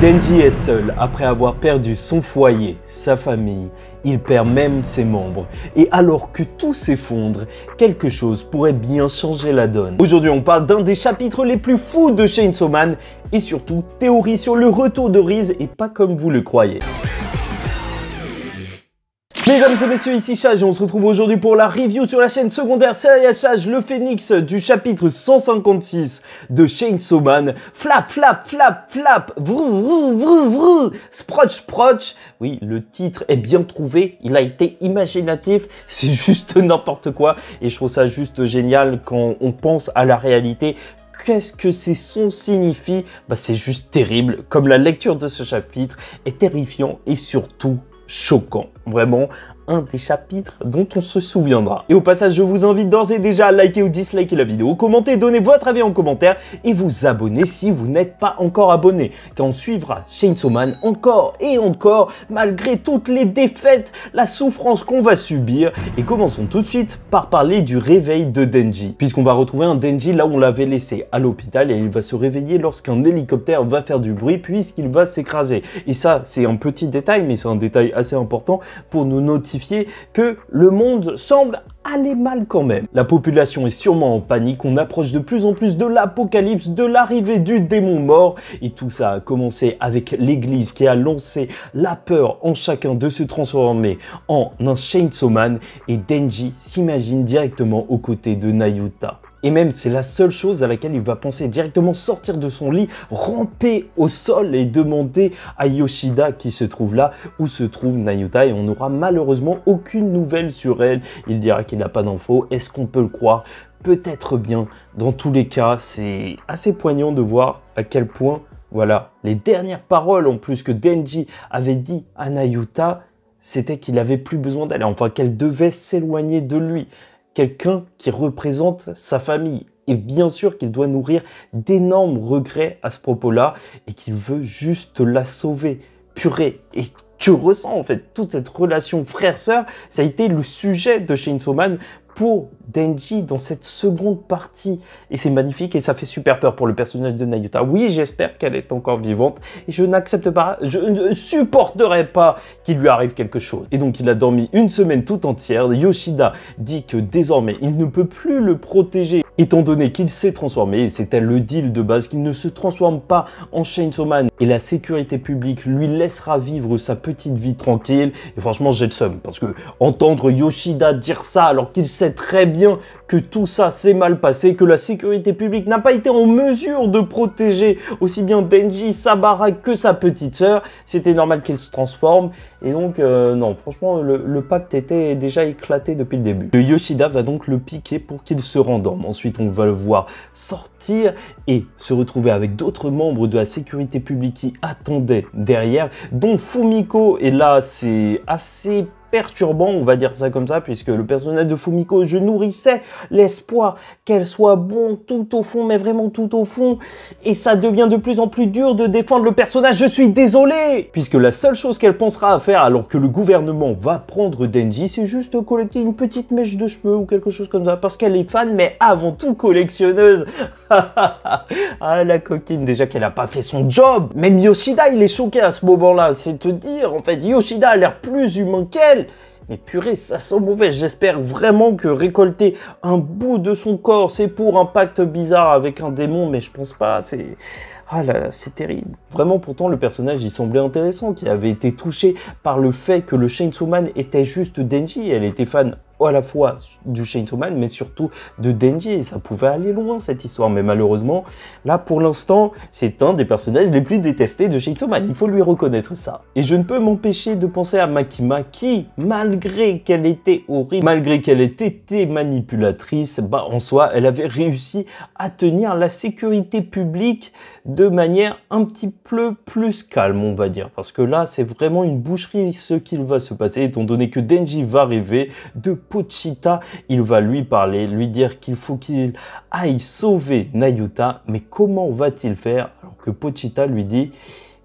Denji est seul après avoir perdu son foyer, sa famille, il perd même ses membres. Et alors que tout s'effondre, quelque chose pourrait bien changer la donne. Aujourd'hui, on parle d'un des chapitres les plus fous de Shane Soman et surtout théorie sur le retour de Riz et pas comme vous le croyez. Mesdames et messieurs, ici Chage et on se retrouve aujourd'hui pour la review sur la chaîne secondaire Seria Chage, le phénix du chapitre 156 de Shane Soman. Flap, flap, flap, flap, vrou, vrou, vrou, vrou, sproch, sproch. Oui, le titre est bien trouvé, il a été imaginatif, c'est juste n'importe quoi et je trouve ça juste génial quand on pense à la réalité qu'est-ce que ces sons signifient bah, C'est juste terrible, comme la lecture de ce chapitre est terrifiant et surtout choquant. Vraiment un des chapitres dont on se souviendra. Et au passage, je vous invite d'ores et déjà à liker ou disliker la vidéo, commenter, donner votre avis en commentaire et vous abonner si vous n'êtes pas encore abonné, car on suivra Chainsaw Man encore et encore, malgré toutes les défaites, la souffrance qu'on va subir. Et commençons tout de suite par parler du réveil de Denji, puisqu'on va retrouver un Denji là où on l'avait laissé, à l'hôpital, et il va se réveiller lorsqu'un hélicoptère va faire du bruit, puisqu'il va s'écraser. Et ça, c'est un petit détail, mais c'est un détail assez important pour nous notifier que le monde semble aller mal quand même. La population est sûrement en panique, on approche de plus en plus de l'apocalypse, de l'arrivée du démon mort, et tout ça a commencé avec l'église qui a lancé la peur en chacun de se transformer en un Chainsaw Man, et Denji s'imagine directement aux côtés de Nayuta. Et même, c'est la seule chose à laquelle il va penser directement sortir de son lit, ramper au sol et demander à Yoshida qui se trouve là où se trouve Nayuta et on n'aura malheureusement aucune nouvelle sur elle. Il dira qu'il n'a pas d'infos. Est-ce qu'on peut le croire Peut-être bien. Dans tous les cas, c'est assez poignant de voir à quel point, voilà, les dernières paroles en plus que Denji avait dit à Nayuta, c'était qu'il n'avait plus besoin d'aller, enfin qu'elle devait s'éloigner de lui quelqu'un qui représente sa famille. Et bien sûr qu'il doit nourrir d'énormes regrets à ce propos-là et qu'il veut juste la sauver. Purée. Et tu ressens en fait toute cette relation frère-sœur. Ça a été le sujet de Shane Man pour d'Enji dans cette seconde partie. Et c'est magnifique et ça fait super peur pour le personnage de Nayuta. Oui, j'espère qu'elle est encore vivante et je n'accepte pas, je ne supporterai pas qu'il lui arrive quelque chose. Et donc il a dormi une semaine tout entière. Yoshida dit que désormais il ne peut plus le protéger Étant donné qu'il s'est transformé, c'était le deal de base, qu'il ne se transforme pas en Chainsaw Man et la sécurité publique lui laissera vivre sa petite vie tranquille. Et franchement, j'ai le seum parce que entendre Yoshida dire ça alors qu'il sait très bien que tout ça s'est mal passé, que la sécurité publique n'a pas été en mesure de protéger aussi bien Denji, Sabara que sa petite sœur. C'était normal qu'il se transforme. Et donc, euh, non, franchement, le, pacte était déjà éclaté depuis le début. Le Yoshida va donc le piquer pour qu'il se rendorme. Ensuite, on va le voir sortir et se retrouver avec d'autres membres de la sécurité publique qui attendaient derrière, dont Fumiko. Et là, c'est assez perturbant, on va dire ça comme ça, puisque le personnage de Fumiko, je nourrissais l'espoir qu'elle soit bon tout au fond, mais vraiment tout au fond, et ça devient de plus en plus dur de défendre le personnage, je suis désolé Puisque la seule chose qu'elle pensera à faire alors que le gouvernement va prendre Denji, c'est juste collecter une petite mèche de cheveux ou quelque chose comme ça, parce qu'elle est fan, mais avant tout collectionneuse Ah la coquine, déjà qu'elle a pas fait son job Même Yoshida, il est choqué à ce moment-là, c'est te dire, en fait, Yoshida a l'air plus humain qu'elle mais purée, ça sent mauvais. J'espère vraiment que récolter un bout de son corps, c'est pour un pacte bizarre avec un démon, mais je pense pas. C'est. Ah là c'est terrible. Vraiment, pourtant, le personnage, il semblait intéressant, qui avait été touché par le fait que le Chainsaw Man était juste Denji. Elle était fan à la fois du Chainsaw Man, mais surtout de Denji. ça pouvait aller loin, cette histoire. Mais malheureusement, là, pour l'instant, c'est un des personnages les plus détestés de Chainsaw Man. Il faut lui reconnaître ça. Et je ne peux m'empêcher de penser à Makima qui, malgré qu'elle était horrible, malgré qu'elle ait été manipulatrice, bah, en soi, elle avait réussi à tenir la sécurité publique de manière un petit peu plus calme, on va dire. Parce que là, c'est vraiment une boucherie ce qu'il va se passer, étant donné que Denji va rêver de Pochita. Il va lui parler, lui dire qu'il faut qu'il aille sauver Nayuta. Mais comment va-t-il faire alors que Pochita lui dit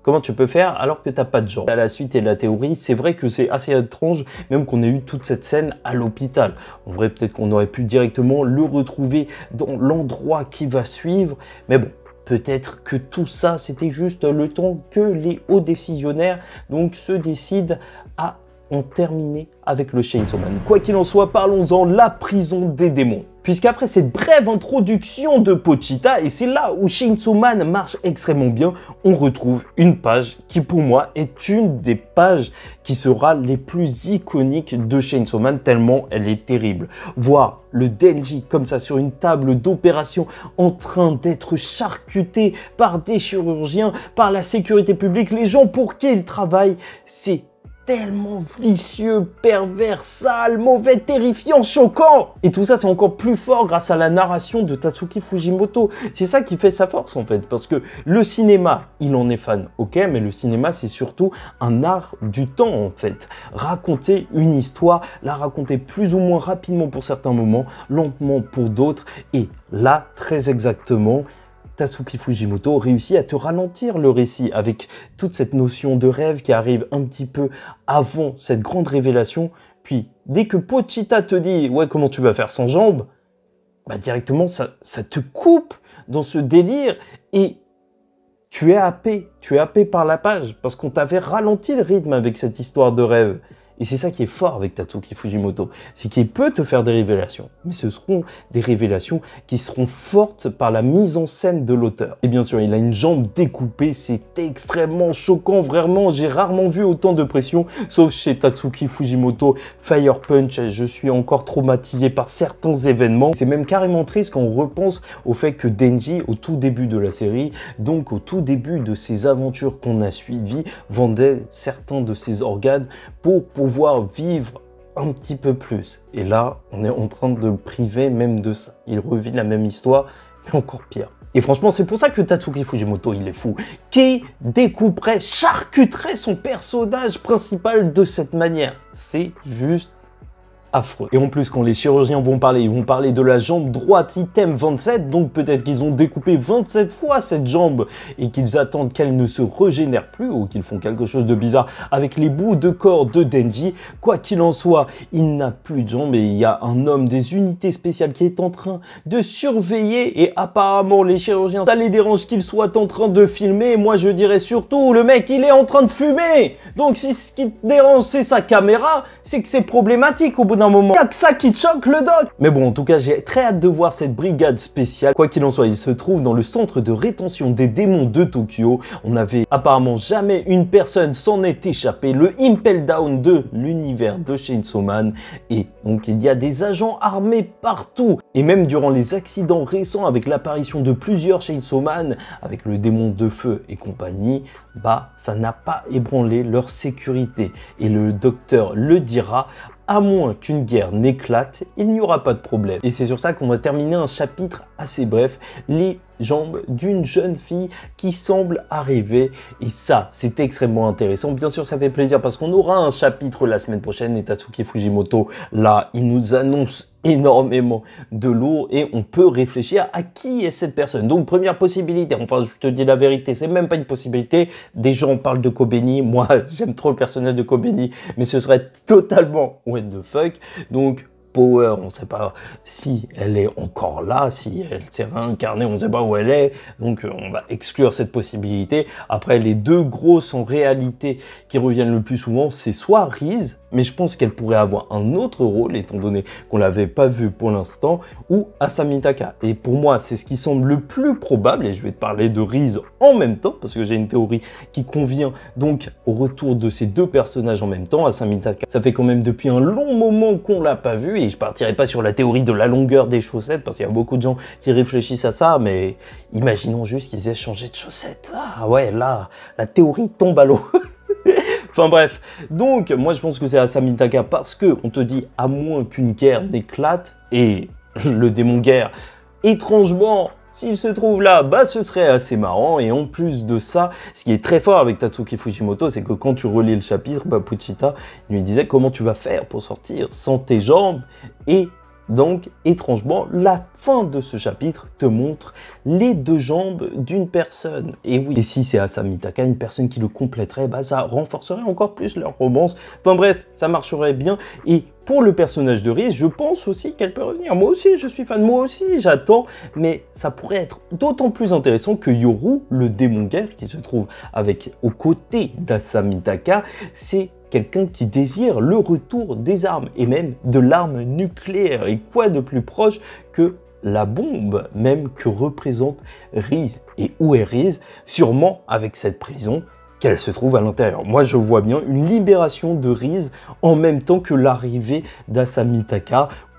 comment tu peux faire alors que t'as pas de genre. À la suite et la théorie, c'est vrai que c'est assez étrange, même qu'on ait eu toute cette scène à l'hôpital. on vrai, peut-être qu'on aurait pu directement le retrouver dans l'endroit qui va suivre, mais bon, Peut-être que tout ça, c'était juste le temps que les hauts décisionnaires donc, se décident à en terminer avec le Chainsaw Quoi qu'il en soit, parlons-en, la prison des démons puisqu'après cette brève introduction de Pochita, et c'est là où Chainsaw Man marche extrêmement bien, on retrouve une page qui pour moi est une des pages qui sera les plus iconiques de Chainsaw Man tellement elle est terrible. Voir le Denji comme ça sur une table d'opération en train d'être charcuté par des chirurgiens, par la sécurité publique, les gens pour qui il travaille, c'est tellement vicieux, pervers, sale, mauvais, terrifiant, choquant. Et tout ça, c'est encore plus fort grâce à la narration de Tatsuki Fujimoto. C'est ça qui fait sa force en fait, parce que le cinéma, il en est fan, ok, mais le cinéma, c'est surtout un art du temps en fait. Raconter une histoire, la raconter plus ou moins rapidement pour certains moments, lentement pour d'autres, et là, très exactement, Tatsuki Fujimoto réussit à te ralentir le récit avec toute cette notion de rêve qui arrive un petit peu avant cette grande révélation. Puis, dès que Pochita te dit « Ouais, comment tu vas faire sans jambes ?» Bah directement, ça, ça te coupe dans ce délire et tu es happé, tu es happé par la page parce qu'on t'avait ralenti le rythme avec cette histoire de rêve. Et c'est ça qui est fort avec Tatsuki Fujimoto, c'est qu'il peut te faire des révélations, mais ce seront des révélations qui seront fortes par la mise en scène de l'auteur. Et bien sûr, il a une jambe découpée, c'est extrêmement choquant, vraiment, j'ai rarement vu autant de pression, sauf chez Tatsuki Fujimoto, Fire Punch, je suis encore traumatisé par certains événements. C'est même carrément triste quand on repense au fait que Denji, au tout début de la série, donc au tout début de ses aventures qu'on a suivies, vendait certains de ses organes pour, pour vivre un petit peu plus. Et là, on est en train de priver même de ça. Il revit la même histoire, mais encore pire. Et franchement, c'est pour ça que Tatsuki Fujimoto, il est fou. Qui découperait, charcuterait son personnage principal de cette manière C'est juste et en plus, quand les chirurgiens vont parler, ils vont parler de la jambe droite item 27, donc peut-être qu'ils ont découpé 27 fois cette jambe et qu'ils attendent qu'elle ne se régénère plus ou qu'ils font quelque chose de bizarre avec les bouts de corps de Denji. Quoi qu'il en soit, il n'a plus de jambe et il y a un homme des unités spéciales qui est en train de surveiller et apparemment les chirurgiens, ça les dérange qu'ils soient en train de filmer. Moi, je dirais surtout, le mec, il est en train de fumer Donc si ce qui dérange, c'est sa caméra, c'est que c'est problématique au bout d'un moment. ça qui choque le doc Mais bon, en tout cas, j'ai très hâte de voir cette brigade spéciale. Quoi qu'il en soit, il se trouve dans le centre de rétention des démons de Tokyo. On avait apparemment jamais une personne s'en est échappée. Le Impel Down de l'univers de Chainsaw Man. Et donc, il y a des agents armés partout. Et même durant les accidents récents avec l'apparition de plusieurs Chainsaw Man, avec le démon de feu et compagnie, bah, ça n'a pas ébranlé leur sécurité. Et le docteur le dira, à moins qu'une guerre n'éclate, il n'y aura pas de problème. Et c'est sur ça qu'on va terminer un chapitre assez bref, les jambes d'une jeune fille qui semble arriver. Et ça, c'est extrêmement intéressant. Bien sûr, ça fait plaisir parce qu'on aura un chapitre la semaine prochaine et Tatsuki Fujimoto, là, il nous annonce énormément de lourd et on peut réfléchir à qui est cette personne. Donc première possibilité, enfin je te dis la vérité, c'est même pas une possibilité, des gens parlent de Kobeni, moi j'aime trop le personnage de Kobeni, mais ce serait totalement what the fuck. Donc Power, on ne sait pas si elle est encore là, si elle s'est réincarnée, on ne sait pas où elle est, donc euh, on va exclure cette possibilité. Après, les deux grosses en réalité qui reviennent le plus souvent, c'est soit Reese, mais je pense qu'elle pourrait avoir un autre rôle, étant donné qu'on l'avait pas vu pour l'instant, ou Asamitaka. Et pour moi, c'est ce qui semble le plus probable, et je vais te parler de Rise en même temps, parce que j'ai une théorie qui convient donc au retour de ces deux personnages en même temps. Asamitaka. ça fait quand même depuis un long moment qu'on l'a pas vu, et je partirai pas sur la théorie de la longueur des chaussettes, parce qu'il y a beaucoup de gens qui réfléchissent à ça, mais imaginons juste qu'ils aient changé de chaussettes. Ah ouais, là, la théorie tombe à l'eau. Enfin bref, donc moi je pense que c'est Asami Taka parce que on te dit à moins qu'une guerre n'éclate et le démon guerre, étrangement, s'il se trouve là, bah ce serait assez marrant. Et en plus de ça, ce qui est très fort avec Tatsuki Fujimoto, c'est que quand tu relis le chapitre, bah Puchita lui disait comment tu vas faire pour sortir sans tes jambes et donc, étrangement, la fin de ce chapitre te montre les deux jambes d'une personne. Et oui, et si c'est Asamitaka une personne qui le compléterait, bah, ça renforcerait encore plus leur romance. Enfin bref, ça marcherait bien. Et pour le personnage de Riz, je pense aussi qu'elle peut revenir. Moi aussi, je suis fan, moi aussi, j'attends. Mais ça pourrait être d'autant plus intéressant que Yoru, le démon guerre qui se trouve avec aux côtés d'Asamitaka c'est quelqu'un qui désire le retour des armes et même de l'arme nucléaire. Et quoi de plus proche que la bombe même que représente Riz Et où est Rize Sûrement avec cette prison qu'elle se trouve à l'intérieur. Moi, je vois bien une libération de Rize en même temps que l'arrivée d'Asami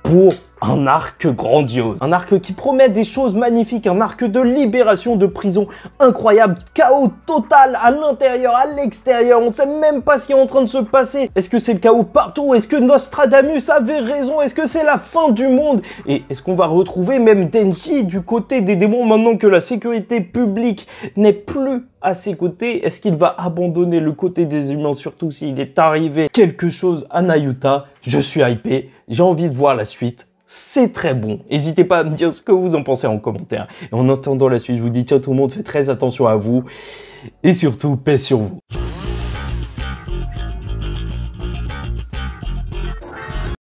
pour un arc grandiose. Un arc qui promet des choses magnifiques, un arc de libération de prison incroyable, chaos total à l'intérieur, à l'extérieur, on ne sait même pas ce qui est en train de se passer. Est-ce que c'est le chaos partout Est-ce que Nostradamus avait raison Est-ce que c'est la fin du monde Et est-ce qu'on va retrouver même Denji du côté des démons maintenant que la sécurité publique n'est plus à ses côtés Est-ce qu'il va abandonner le côté des humains, surtout s'il est arrivé quelque chose à Nayuta Je suis hypé, j'ai envie de voir la suite c'est très bon. N'hésitez pas à me dire ce que vous en pensez en commentaire. Et en attendant la suite, je vous dis ciao tout le monde, faites très attention à vous et surtout, paix sur vous.